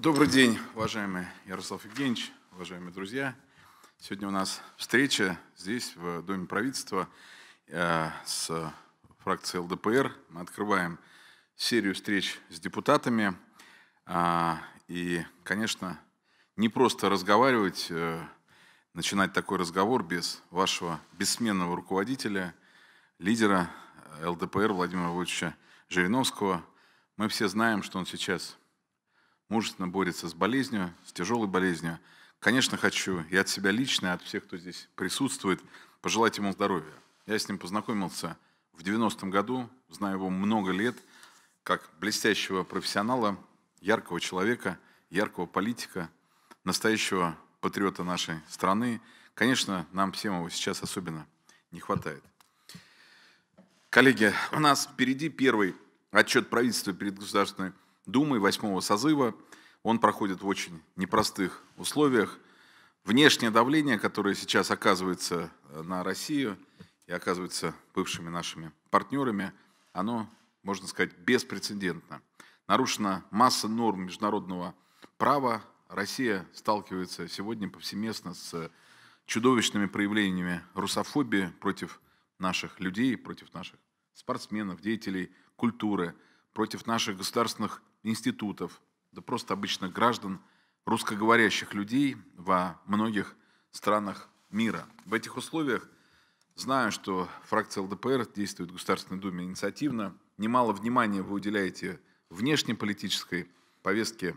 Добрый день, уважаемый Ярослав Евгеньевич, уважаемые друзья. Сегодня у нас встреча здесь, в Доме правительства, э, с фракцией ЛДПР. Мы открываем серию встреч с депутатами. А, и, конечно, не просто разговаривать, э, начинать такой разговор без вашего бессменного руководителя, лидера э, ЛДПР Владимира Владимировича Жириновского. Мы все знаем, что он сейчас мужественно борется с болезнью, с тяжелой болезнью. Конечно, хочу и от себя лично, и от всех, кто здесь присутствует, пожелать ему здоровья. Я с ним познакомился в 90-м году, знаю его много лет, как блестящего профессионала, яркого человека, яркого политика, настоящего патриота нашей страны. Конечно, нам всем его сейчас особенно не хватает. Коллеги, у нас впереди первый отчет правительства перед Государственной Думы восьмого созыва. Он проходит в очень непростых условиях. Внешнее давление, которое сейчас оказывается э, на Россию и оказывается бывшими нашими партнерами, оно, можно сказать, беспрецедентно. Нарушена масса норм международного права. Россия сталкивается сегодня повсеместно с чудовищными проявлениями русофобии против наших людей, против наших спортсменов, деятелей культуры, против наших государственных институтов, да просто обычных граждан, русскоговорящих людей во многих странах мира. В этих условиях, знаю, что фракция ЛДПР действует в Государственной Думе инициативно, немало внимания вы уделяете внешнеполитической повестке,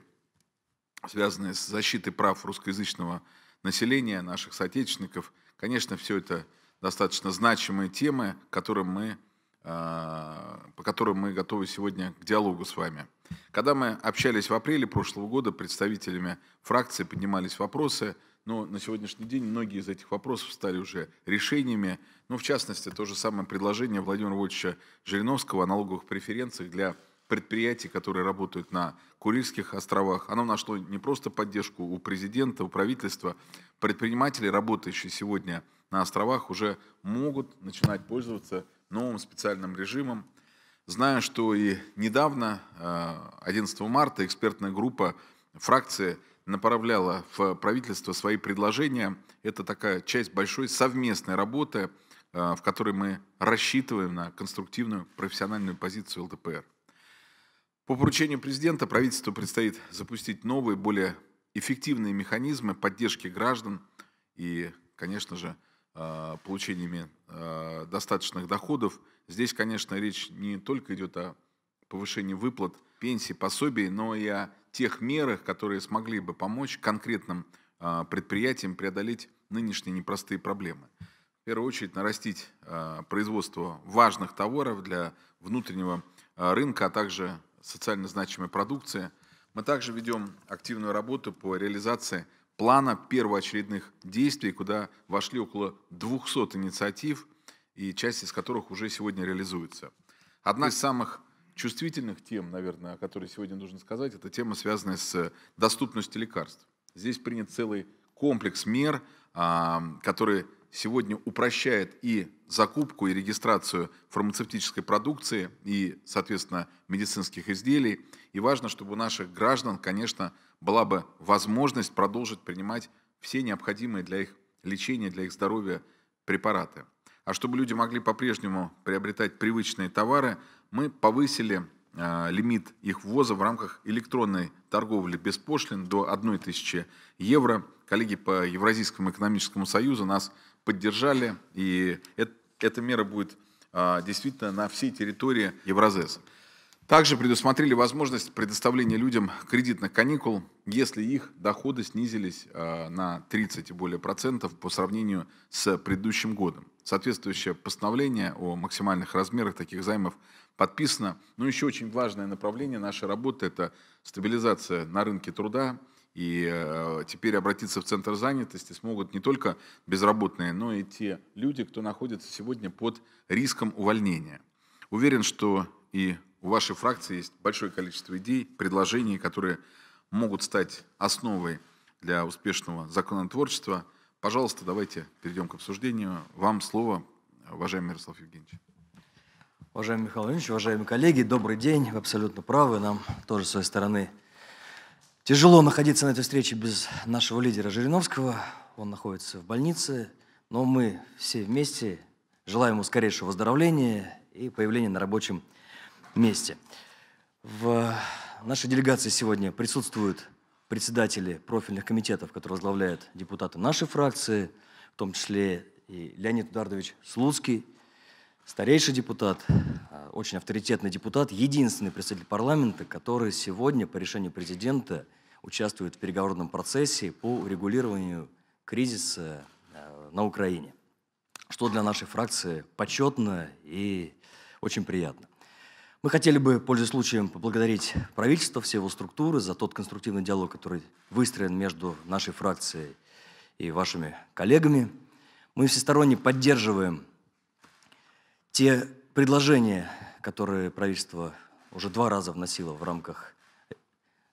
связанной с защитой прав русскоязычного населения, наших соотечественников. Конечно, все это достаточно значимые темы, которым мы, а, по которым мы готовы сегодня к диалогу с вами. Когда мы общались в апреле прошлого года, представителями фракции поднимались вопросы, но на сегодняшний день многие из этих вопросов стали уже решениями. Ну, в частности, то же самое предложение Владимира Вольфовича Жириновского о налоговых преференциях для предприятий, которые работают на Курильских островах. Оно нашло не просто поддержку у президента, у правительства. Предприниматели, работающие сегодня на островах, уже могут начинать пользоваться новым специальным режимом Знаю, что и недавно, 11 э, марта, экспертная группа фракции направляла в правительство свои предложения. Это такая часть большой совместной работы, э, в которой мы рассчитываем на конструктивную профессиональную позицию ЛДПР. По поручению президента правительству предстоит запустить новые, более эффективные механизмы поддержки граждан и, конечно же, а, получениями а, достаточных доходов. Здесь, конечно, речь не только идет о повышении выплат, пенсий, пособий, но и о тех мерах, которые смогли бы помочь конкретным а, предприятиям преодолеть нынешние непростые проблемы. В первую очередь нарастить производство важных товаров для внутреннего рынка, а также социально значимой продукции. Мы также ведем активную работу по реализации плана первоочередных действий, куда вошли около 200 инициатив, и часть из которых уже сегодня реализуется. Одна из самых чувствительных тем, наверное, о которой сегодня нужно сказать, это тема, связанная с доступностью лекарств. Здесь принят целый комплекс мер, а, который сегодня упрощает и закупку, и регистрацию фармацевтической продукции, и, соответственно, медицинских изделий. И важно, чтобы у наших граждан, конечно, была бы возможность продолжить принимать все необходимые для их лечения, для их здоровья препараты. А чтобы люди могли по-прежнему приобретать привычные товары, мы повысили э, лимит их ввоза в рамках электронной торговли без пошлин до 1000 евро. Коллеги по Евразийскому экономическому союзу нас поддержали, и это, эта мера будет э, действительно на всей территории Евразеса. Также предусмотрели возможность предоставления людям кредитных каникул, если их доходы снизились э, на 30 и более процентов по сравнению с предыдущим годом. Соответствующее постановление о максимальных размерах таких займов подписано. Но еще очень важное направление нашей работы – это стабилизация на рынке труда, и э, теперь обратиться в центр занятости смогут не только безработные, но и те люди, кто находится сегодня под риском увольнения. Уверен, что и у вашей фракции есть большое количество идей, предложений, которые могут стать основой для успешного законотворчества. Пожалуйста, давайте перейдем к обсуждению. Вам слово, уважаемый Ярослав Евгеньевич. Уважаемый Михаил Владимирович, уважаемые коллеги, добрый день. Вы абсолютно правы. Нам тоже, с своей стороны, тяжело находиться на этой встрече без нашего лидера Жириновского. Он находится в больнице, но мы все вместе желаем ему скорейшего выздоровления и появления на рабочем месте Вместе В нашей делегации сегодня присутствуют председатели профильных комитетов, которые возглавляют депутаты нашей фракции, в том числе и Леонид Удардович Слуцкий, старейший депутат, а, очень авторитетный депутат, единственный представитель парламента, который сегодня по решению президента участвует в переговорном процессе по регулированию кризиса а, на Украине, что для нашей фракции почетно и очень приятно. Мы хотели бы, пользуясь случаем, поблагодарить правительство, все его структуры за тот конструктивный диалог, который выстроен между нашей фракцией и вашими коллегами. Мы всесторонне поддерживаем те предложения, которые правительство уже два раза вносило в рамках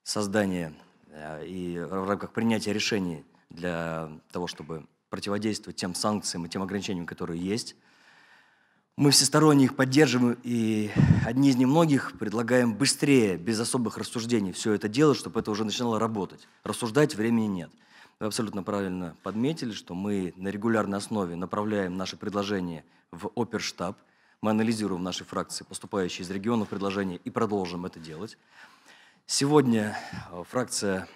создания э, и в рамках принятия решений для того, чтобы противодействовать тем санкциям и тем ограничениям, которые есть мы всесторонне их поддерживаем и одни из немногих предлагаем быстрее, без особых рассуждений все это делать, чтобы это уже начинало работать. Рассуждать времени нет. Вы абсолютно правильно подметили, что мы на регулярной основе направляем наши предложения в оперштаб. Мы анализируем наши фракции, поступающие из регионов предложения, и продолжим это делать. Сегодня э, фракция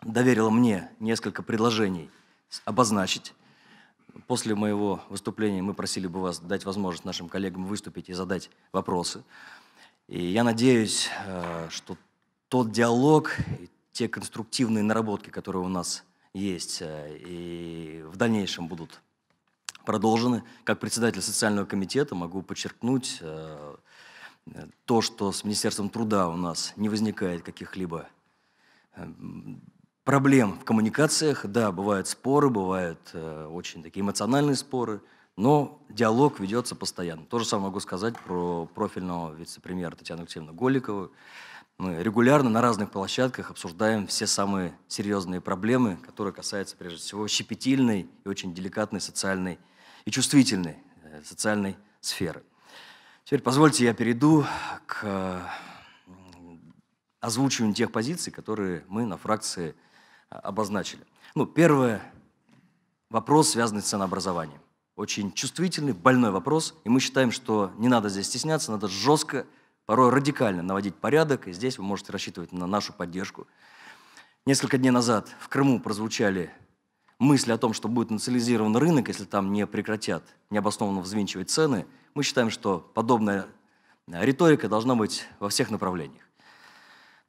доверила мне несколько предложений обозначить. После моего выступления мы просили бы вас дать возможность нашим коллегам выступить и задать вопросы. И я надеюсь, э, что тот диалог, те конструктивные наработки, которые у нас есть, э, и в дальнейшем будут продолжены. Как председатель социального комитета могу подчеркнуть э, то, что с Министерством труда у нас не возникает каких-либо эм, проблем в коммуникациях. Да, бывают споры, бывают э, очень такие эмоциональные споры, но диалог ведется постоянно. То же самое могу сказать про профильного вице-премьера Татьяну Алексеевну Голикову. Мы регулярно на разных площадках обсуждаем все самые серьезные проблемы, которые касаются, прежде всего, щепетильной и очень деликатной социальной и чувствительной э, социальной сферы. Теперь позвольте я перейду к озвучиванию тех позиций, которые мы на фракции обозначили. Ну, первое, вопрос, связанный с ценообразованием. Очень чувствительный, больной вопрос, и мы считаем, что не надо здесь стесняться, надо жестко, порой радикально наводить порядок, и здесь вы можете рассчитывать на нашу поддержку. Несколько дней назад в Крыму прозвучали мысли о том, что будет национализирован рынок, если там не прекратят необоснованно взвинчивать цены. Мы считаем, что подобная э, риторика должна быть во всех направлениях.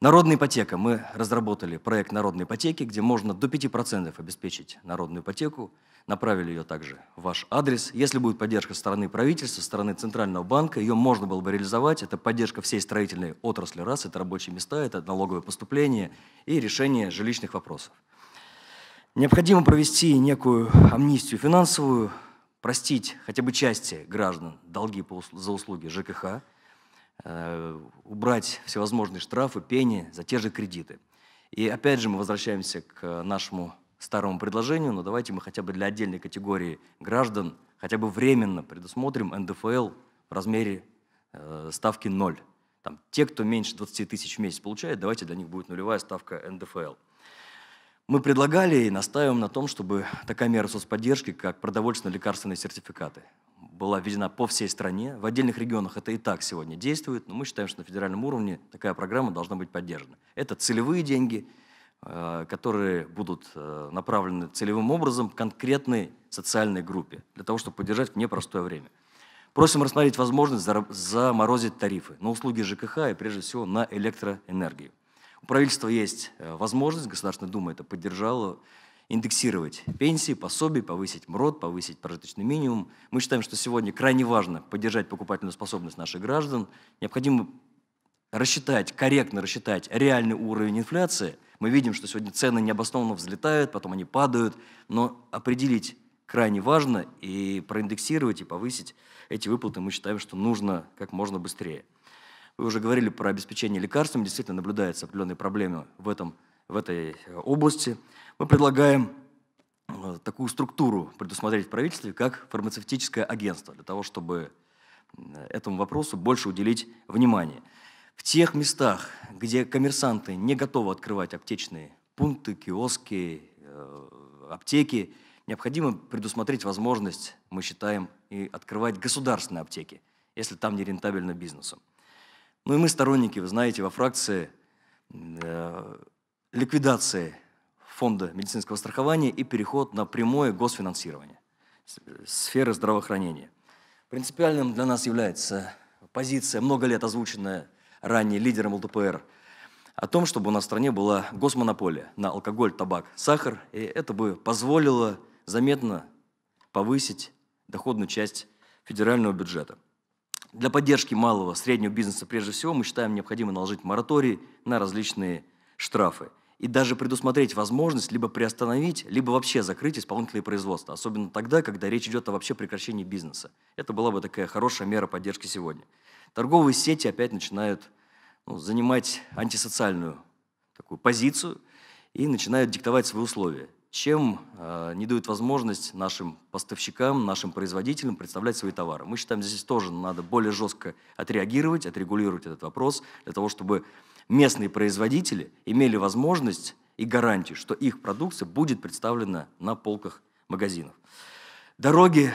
Народная ипотека. Мы разработали проект народной ипотеки, где можно до 5% обеспечить народную ипотеку. Направили ее также в ваш адрес. Если будет поддержка со стороны правительства, со стороны Центрального банка, ее можно было бы реализовать. Это поддержка всей строительной отрасли раз, это рабочие места, это налоговое поступление и решение жилищных вопросов. Необходимо провести некую амнистию финансовую, простить хотя бы части граждан долги за услуги ЖКХ – Э, убрать всевозможные штрафы, пени за те же кредиты. И опять же мы возвращаемся к нашему старому предложению, но давайте мы хотя бы для отдельной категории граждан хотя бы временно предусмотрим НДФЛ в размере э, ставки 0. Там, те, кто меньше 20 тысяч в месяц получает, давайте для них будет нулевая ставка НДФЛ. Мы предлагали и настаиваем на том, чтобы такая мера соцподдержки, как продовольственно-лекарственные сертификаты, была введена по всей стране. В отдельных регионах это и так сегодня действует, но мы считаем, что на федеральном уровне такая программа должна быть поддержана. Это целевые деньги, э, которые будут э, направлены целевым образом к конкретной социальной группе, для того, чтобы поддержать в непростое время. Просим рассмотреть возможность заморозить тарифы на услуги ЖКХ и прежде всего на электроэнергию. У правительства есть э, возможность, Государственная Дума это поддержала, индексировать пенсии, пособий, повысить МРОД, повысить прожиточный минимум. Мы считаем, что сегодня крайне важно поддержать покупательную способность наших граждан. Необходимо рассчитать, корректно рассчитать реальный уровень инфляции. Мы видим, что сегодня цены необоснованно взлетают, потом они падают, но определить крайне важно и проиндексировать и повысить эти выплаты мы считаем, что нужно как можно быстрее. Вы уже говорили про обеспечение лекарствами, действительно наблюдается определенные проблемы в этом в этой э, области, мы предлагаем э, такую структуру предусмотреть в правительстве, как фармацевтическое агентство, для того, чтобы э, этому вопросу больше уделить внимание. В тех местах, где коммерсанты не готовы открывать аптечные пункты, киоски, аптеки, необходимо предусмотреть возможность, мы считаем, и открывать государственные аптеки, если там не рентабельно бизнесу. Ну и мы сторонники, вы знаете, во фракции ликвидации фонда медицинского страхования и переход на прямое госфинансирование э, сферы здравоохранения. Принципиальным для нас является позиция, много лет озвученная ранее лидером ЛДПР, о том, чтобы у нас в стране была госмонополия на алкоголь, табак, сахар, и это бы позволило заметно повысить доходную часть федерального бюджета. Для поддержки малого, среднего бизнеса прежде всего мы считаем необходимо наложить мораторий на различные штрафы – и даже предусмотреть возможность либо приостановить, либо вообще закрыть исполнительные производства, особенно тогда, когда речь идет о вообще прекращении бизнеса. Это была бы такая хорошая мера поддержки сегодня. Торговые сети опять начинают ну, занимать антисоциальную такую позицию и начинают диктовать свои условия, чем э, не дают возможность нашим поставщикам, нашим производителям представлять свои товары. Мы считаем, здесь тоже надо более жестко отреагировать, отрегулировать этот вопрос для того, чтобы местные производители имели возможность и гарантию, что их продукция будет представлена на полках магазинов. Дороги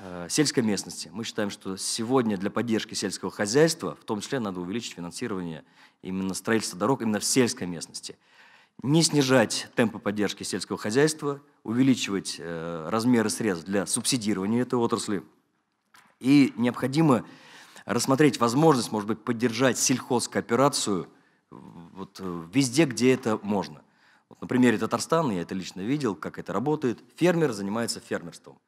э, сельской местности. Мы считаем, что сегодня для поддержки сельского хозяйства, в том числе, надо увеличить финансирование именно строительства дорог именно в сельской местности. Не снижать темпы поддержки сельского хозяйства, увеличивать э, размеры средств для субсидирования этой отрасли. И необходимо рассмотреть возможность, может быть, поддержать сельхозкооперацию – вот э, везде, где это можно. Вот на примере Татарстана я это лично видел, как это работает. Фермер занимается фермерством.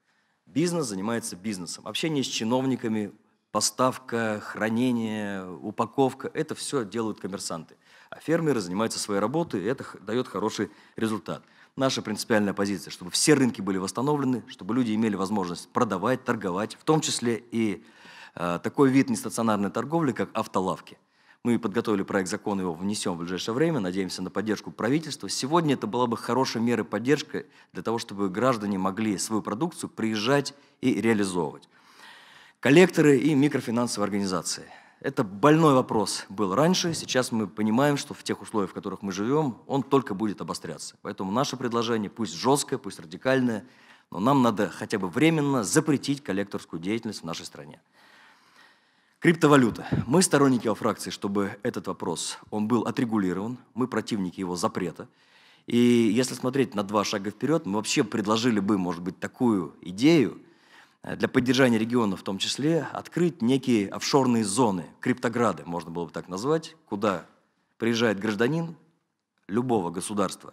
Бизнес занимается бизнесом. Общение с чиновниками, поставка, хранение, упаковка – это все делают коммерсанты. А фермеры занимаются своей работой, и это дает хороший результат. Наша принципиальная позиция, чтобы все рынки были восстановлены, чтобы люди имели возможность продавать, торговать, в том числе и э, такой вид нестационарной торговли, как автолавки – мы подготовили проект закона, его внесем в ближайшее время, надеемся на поддержку правительства. Сегодня это была бы хорошая мера поддержки для того, чтобы граждане могли свою продукцию приезжать и реализовывать. Коллекторы и микрофинансовые организации. Это больной вопрос был раньше, сейчас мы понимаем, что в тех условиях, в которых мы живем, он только будет обостряться. Поэтому наше предложение, пусть жесткое, пусть радикальное, но нам надо хотя бы временно запретить коллекторскую деятельность в нашей стране. Криптовалюта. Мы сторонники во фракции, чтобы этот вопрос, он был отрегулирован, мы противники его запрета. И если смотреть на два шага вперед, мы вообще предложили бы, может быть, такую идею э, для поддержания региона в том числе, открыть некие офшорные зоны, криптограды, можно было бы так назвать, куда приезжает гражданин любого государства,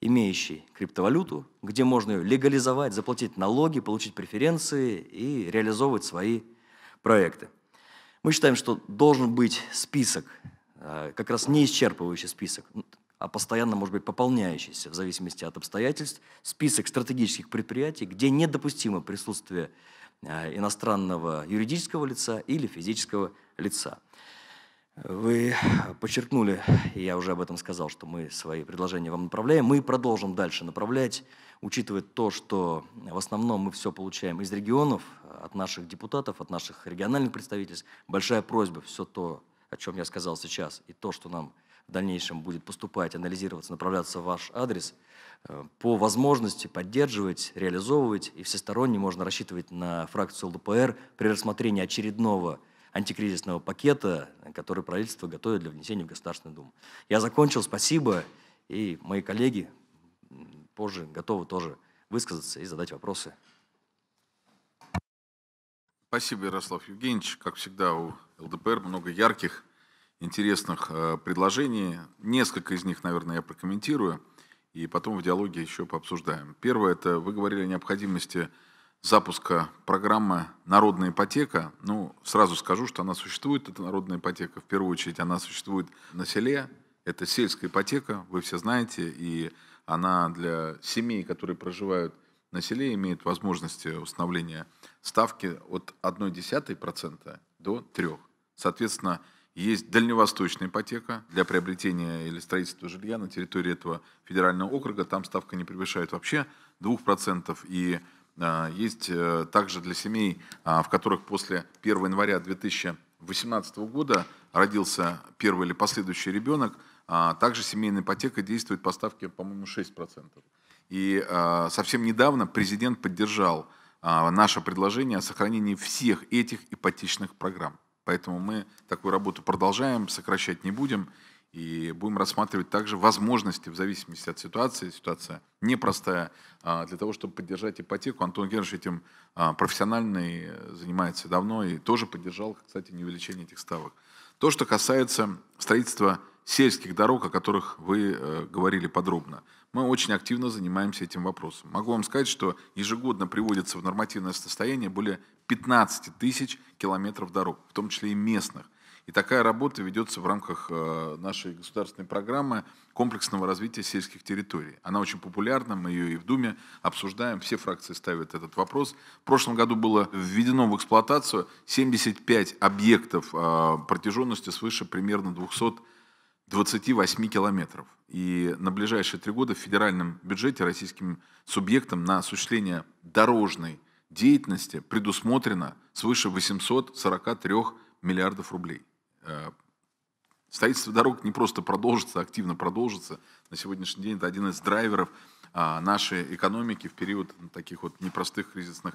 имеющий криптовалюту, где можно ее легализовать, заплатить налоги, получить преференции и реализовывать свои проекты. Мы считаем, что должен быть список, э, как раз не исчерпывающий список, а постоянно, может быть, пополняющийся в зависимости от обстоятельств, список стратегических предприятий, где недопустимо присутствие э, иностранного юридического лица или физического лица. Вы подчеркнули, и я уже об этом сказал, что мы свои предложения вам направляем. Мы продолжим дальше направлять, учитывая то, что в основном мы все получаем из регионов, от наших депутатов, от наших региональных представителей. Большая просьба, все то, о чем я сказал сейчас, и то, что нам в дальнейшем будет поступать, анализироваться, направляться в ваш адрес, э, по возможности поддерживать, реализовывать, и всесторонне можно рассчитывать на фракцию ЛДПР при рассмотрении очередного антикризисного пакета, который правительство готовит для внесения в Государственную Думу. Я закончил, спасибо, и мои коллеги позже готовы тоже высказаться и задать вопросы. Спасибо, Ярослав Евгеньевич. Как всегда, у ЛДПР много ярких, интересных э, предложений. Несколько из них, наверное, я прокомментирую, и потом в диалоге еще пообсуждаем. Первое – это вы говорили о необходимости запуска программы «Народная ипотека». Ну, сразу скажу, что она существует, Это народная ипотека. В первую очередь она существует на селе. Это сельская ипотека, вы все знаете, и она для семей, которые проживают на селе, имеет возможность установления ставки от 1,1% до 3%. Соответственно, есть дальневосточная ипотека для приобретения или строительства жилья на территории этого федерального округа. Там ставка не превышает вообще 2%. И а, есть э, также для семей, а, в которых после 1 января 2018 года родился первый или последующий ребенок, а, также семейная ипотека действует по ставке, по-моему, 6%. И совсем недавно президент поддержал наше предложение о сохранении всех этих ипотечных программ. Поэтому мы такую работу продолжаем, сокращать не будем. И будем рассматривать также возможности в зависимости от ситуации. Ситуация непростая. А, для того, чтобы поддержать ипотеку, Антон Герович этим а, профессионально и э, занимается давно и тоже поддержал, кстати, не увеличение этих ставок. То, что касается строительства сельских дорог, о которых вы э, говорили подробно. Мы очень активно занимаемся этим вопросом. Могу вам сказать, что ежегодно приводится в нормативное состояние более 15 тысяч километров дорог, в том числе и местных. И такая работа ведется в рамках э, нашей государственной программы комплексного развития сельских территорий. Она очень популярна, мы ее и в Думе обсуждаем, все фракции ставят этот вопрос. В прошлом году было введено в эксплуатацию 75 объектов э, протяженностью свыше примерно 228 километров. И на ближайшие три года в федеральном бюджете российским субъектам на осуществление дорожной деятельности предусмотрено свыше 843 миллиардов рублей. Э, строительство дорог не просто продолжится, активно продолжится. На сегодняшний день это один из драйверов а, нашей экономики в период ну, таких вот непростых кризисных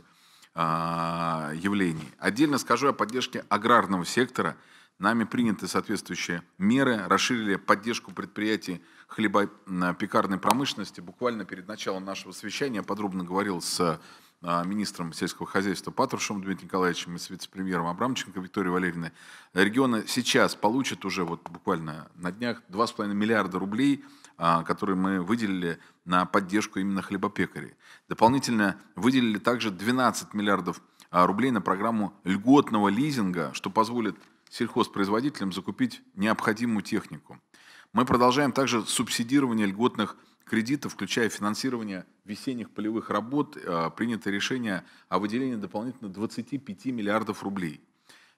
а, явлений. Отдельно скажу о поддержке аграрного сектора. Нами приняты соответствующие меры, расширили поддержку предприятий хлебопекарной промышленности. Буквально перед началом нашего совещания я подробно говорил с а, министром сельского хозяйства Патрушевым Дмитрием Николаевичем и с вице-премьером Абрамченко Викторией Валерьевной, регионы сейчас получат уже вот буквально на днях 2,5 миллиарда рублей, а, которые мы выделили на поддержку именно хлебопекарей. Дополнительно выделили также 12 миллиардов а, рублей на программу льготного лизинга, что позволит сельхозпроизводителям закупить необходимую технику. Мы продолжаем также субсидирование льготных кредитов, включая финансирование весенних полевых работ, э, принято решение о выделении дополнительно 25 миллиардов рублей.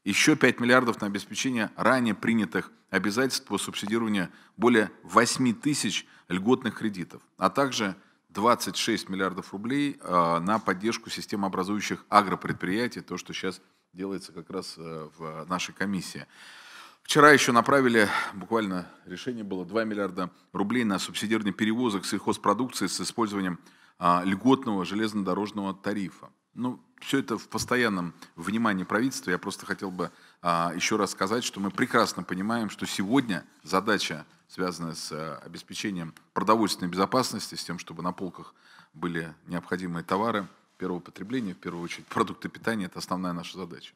Еще 5 миллиардов на обеспечение ранее принятых обязательств по субсидированию более 8 тысяч льготных кредитов, а также 26 миллиардов рублей э, на поддержку системообразующих агропредприятий, то, что сейчас делается как раз э, в нашей комиссии. Вчера еще направили, буквально решение было 2 миллиарда рублей на субсидированный перевозок сельхозпродукции с использованием а, льготного железнодорожного тарифа. Ну, все это в постоянном внимании правительства. Я просто хотел бы а, еще раз сказать, что мы прекрасно понимаем, что сегодня задача, связанная с а, обеспечением продовольственной безопасности, с тем, чтобы на полках были необходимые товары первого потребления, в первую очередь продукты питания, это основная наша задача.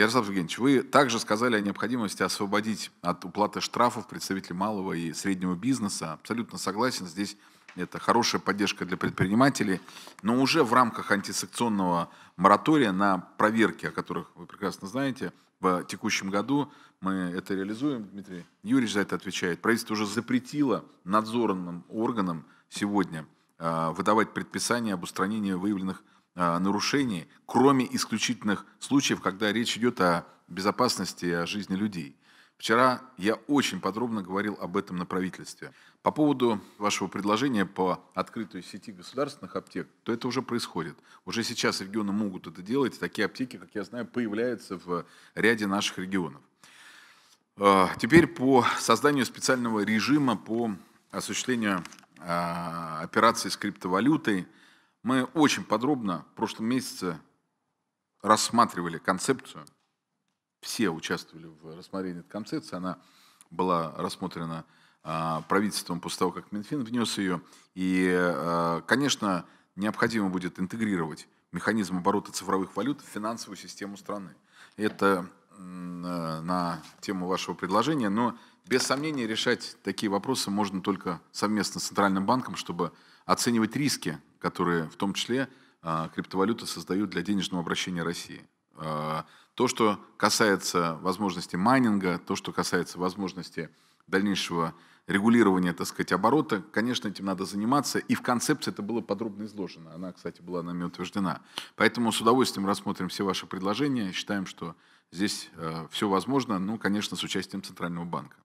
Ярослав Евгеньевич, вы также сказали о необходимости освободить от уплаты штрафов представителей малого и среднего бизнеса. Абсолютно согласен, здесь это хорошая поддержка для предпринимателей, но уже в рамках антисекционного моратория на проверки, о которых вы прекрасно знаете, в текущем году мы это реализуем, Дмитрий Юрьевич за это отвечает. Правительство уже запретило надзорным органам сегодня э, выдавать предписания об устранении выявленных а, нарушений, кроме исключительных случаев, когда речь идет о безопасности и о жизни людей. Вчера я очень подробно говорил об этом на правительстве. По поводу вашего предложения по открытой сети государственных аптек, то это уже происходит. Уже сейчас регионы могут это делать. Такие аптеки, как я знаю, появляются в ряде наших регионов. А, теперь по созданию специального режима по осуществлению а, операций с криптовалютой – мы очень подробно в прошлом месяце рассматривали концепцию. Все участвовали в рассмотрении этой концепции. Она была рассмотрена а, правительством после того, как Минфин внес ее. И, а, конечно, необходимо будет интегрировать механизм оборота цифровых валют в финансовую систему страны. Это э, на тему вашего предложения, но без сомнения решать такие вопросы можно только совместно с Центральным банком, чтобы оценивать риски, которые в том числе а, криптовалюты создают для денежного обращения России. А, то, что касается возможности майнинга, то, что касается возможности дальнейшего регулирования, так сказать, оборота, конечно, этим надо заниматься. И в концепции это было подробно изложено. Она, кстати, была нами утверждена. Поэтому с удовольствием рассмотрим все ваши предложения. Считаем, что здесь а, все возможно, ну, конечно, с участием Центрального банка.